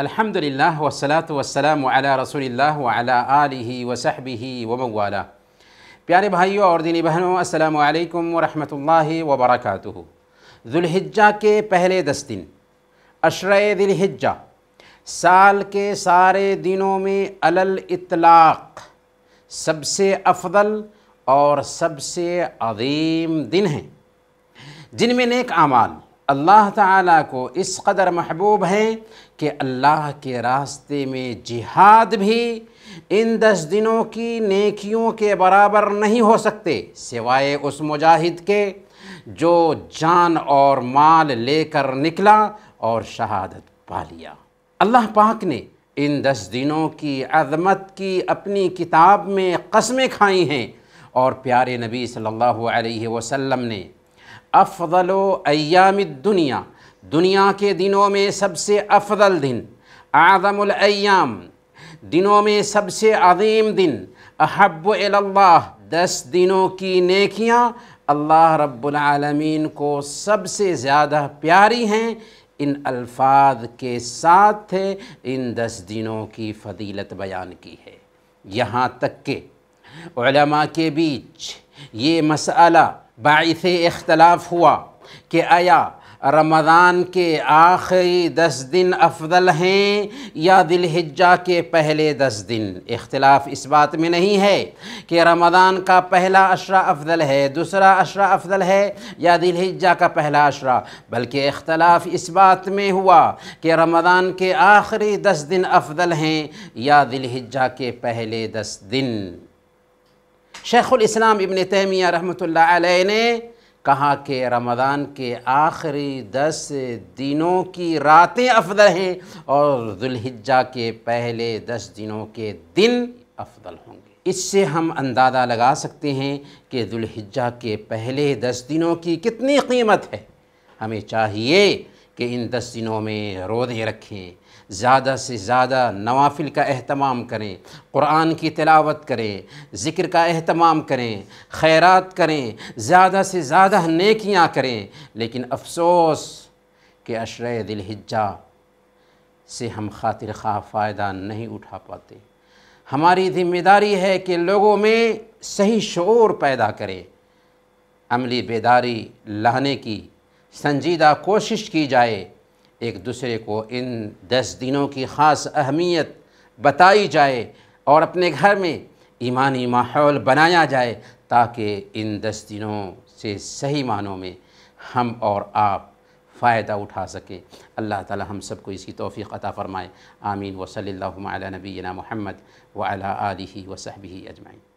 الحمد للہ وسلاۃ وسلم ولا رسول اللہ و علیہ و صحبی پیارے بھائیوں اور دینی بہنوں السلام علیکم ورحمۃ اللہ وبرکاتہ ذوالحجہ کے پہلے دس دن عشرۂ ذوالحجہ سال کے سارے دنوں میں علل اطلاق سب سے افضل اور سب سے عظیم دن ہیں جن میں نیک اعمال اللہ تعالیٰ کو اس قدر محبوب ہیں کہ اللہ کے راستے میں جہاد بھی ان دس دنوں کی نیکیوں کے برابر نہیں ہو سکتے سوائے اس مجاہد کے جو جان اور مال لے کر نکلا اور شہادت پا لیا اللہ پاک نے ان دس دنوں کی عظمت کی اپنی کتاب میں قسمیں کھائی ہیں اور پیارے نبی صلی اللہ علیہ وسلم نے افضل ایام الدنیا دنیا کے دنوں میں سب سے افضل دن اعظم الایام دنوں میں سب سے عظیم دن احب اللہ دس دنوں کی نیکیاں اللہ رب العالمین کو سب سے زیادہ پیاری ہیں ان الفاظ کے ساتھ تھے ان دس دنوں کی فضیلت بیان کی ہے یہاں تک کہ علماء کے بیچ یہ مسئلہ باعث اختلاف ہوا کہ آیا رمضان کے آخری دس دن افضل ہیں یا دل کے پہلے دس دن اختلاف اس بات میں نہیں ہے کہ رمضان کا پہلا عشرہ افضل ہے دوسرا عشرہ افضل ہے یا دل کا پہلا عشرہ بلکہ اختلاف اس بات میں ہوا کہ رمضان کے آخری دس دن افضل ہیں یا دل کے پہلے دس دن شیخ الاسلام ابن تیمیہ رحمۃ اللہ علیہ نے کہا کہ رمضان کے آخری دس دنوں کی راتیں افضل ہیں اور ذالحجہ کے پہلے دس دنوں کے دن افضل ہوں گے اس سے ہم اندازہ لگا سکتے ہیں کہ ذالحجہ کے پہلے دس دنوں کی کتنی قیمت ہے ہمیں چاہیے کہ ان دس دنوں میں روزے رکھیں زیادہ سے زیادہ نوافل کا اہتمام کریں قرآن کی تلاوت کریں ذکر کا اہتمام کریں خیرات کریں زیادہ سے زیادہ نیکیاں کریں لیکن افسوس کہ اشر دلحجہ سے ہم خاطر خواہ فائدہ نہیں اٹھا پاتے ہماری ذمہ داری ہے کہ لوگوں میں صحیح شعور پیدا کریں عملی بیداری لانے کی سنجیدہ کوشش کی جائے ایک دوسرے کو ان دس دنوں کی خاص اہمیت بتائی جائے اور اپنے گھر میں ایمانی ماحول بنایا جائے تاکہ ان دس دنوں سے صحیح معنوں میں ہم اور آپ فائدہ اٹھا سکیں اللہ تعالی ہم سب کو اس کی توفیق عطا فرمائے آمین وصل اللہم اللہ نبینا محمد وعلی آلہ وصحبہ اجمعین